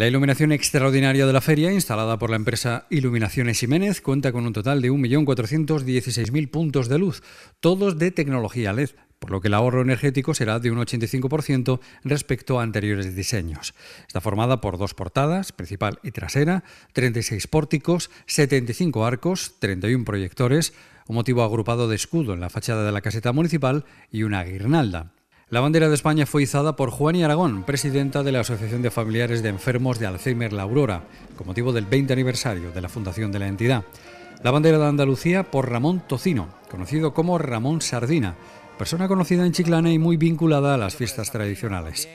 La iluminación extraordinaria de la feria, instalada por la empresa Iluminaciones Jiménez, cuenta con un total de 1.416.000 puntos de luz, todos de tecnología LED, por lo que el ahorro energético será de un 85% respecto a anteriores diseños. Está formada por dos portadas, principal y trasera, 36 pórticos, 75 arcos, 31 proyectores, un motivo agrupado de escudo en la fachada de la caseta municipal y una guirnalda. La bandera de España fue izada por Juan y Aragón, presidenta de la Asociación de Familiares de Enfermos de Alzheimer La Aurora, con motivo del 20 aniversario de la fundación de la entidad. La bandera de Andalucía por Ramón Tocino, conocido como Ramón Sardina, persona conocida en Chiclana y muy vinculada a las fiestas tradicionales.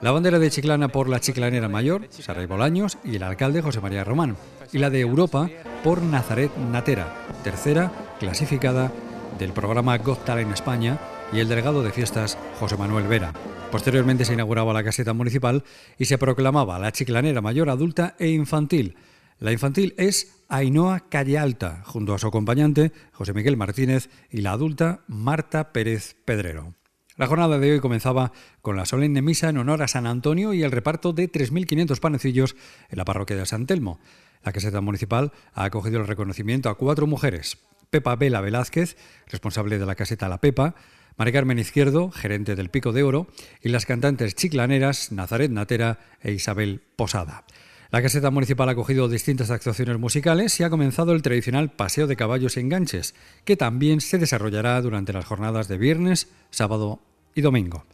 La bandera de Chiclana por la chiclanera mayor, Saray Bolaños, y el alcalde José María Román. Y la de Europa por Nazaret Natera, tercera clasificada del programa Got en España y el delegado de fiestas José Manuel Vera. Posteriormente se inauguraba la caseta municipal y se proclamaba la chiclanera mayor adulta e infantil. La infantil es Ainhoa Calle Alta, junto a su acompañante José Miguel Martínez y la adulta Marta Pérez Pedrero. La jornada de hoy comenzaba con la solemne misa en honor a San Antonio y el reparto de 3.500 panecillos en la parroquia de San Telmo. La caseta municipal ha acogido el reconocimiento a cuatro mujeres, Pepa Vela Velázquez, responsable de la caseta La Pepa, María Carmen Izquierdo, gerente del Pico de Oro, y las cantantes chiclaneras Nazaret Natera e Isabel Posada. La caseta municipal ha acogido distintas actuaciones musicales y ha comenzado el tradicional paseo de caballos y e enganches, que también se desarrollará durante las jornadas de viernes, sábado y domingo.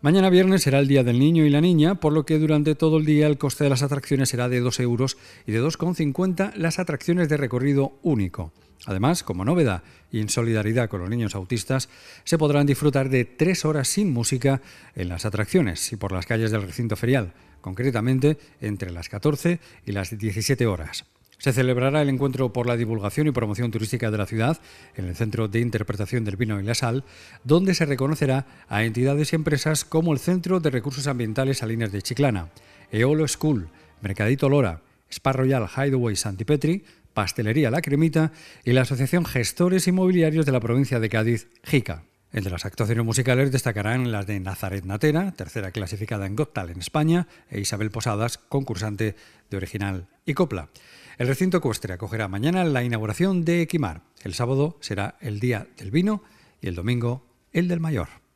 Mañana viernes será el Día del Niño y la Niña, por lo que durante todo el día el coste de las atracciones será de 2 euros y de 2,50 las atracciones de recorrido único. Además, como novedad y en solidaridad con los niños autistas, se podrán disfrutar de tres horas sin música en las atracciones y por las calles del recinto ferial, concretamente entre las 14 y las 17 horas. Se celebrará el encuentro por la divulgación y promoción turística de la ciudad en el Centro de Interpretación del Vino y la Sal, donde se reconocerá a entidades y empresas como el Centro de Recursos Ambientales Salinas de Chiclana, Eolo School, Mercadito Lora, Spa Royal Hideaway Santipetri, Pastelería La Cremita y la Asociación Gestores Inmobiliarios de la provincia de Cádiz, JICA. Entre las actuaciones musicales destacarán las de Nazaret Natera, tercera clasificada en Gottal en España, e Isabel Posadas, concursante de original y copla. El recinto ecuestre acogerá mañana la inauguración de Equimar. El sábado será el Día del Vino y el domingo el del Mayor.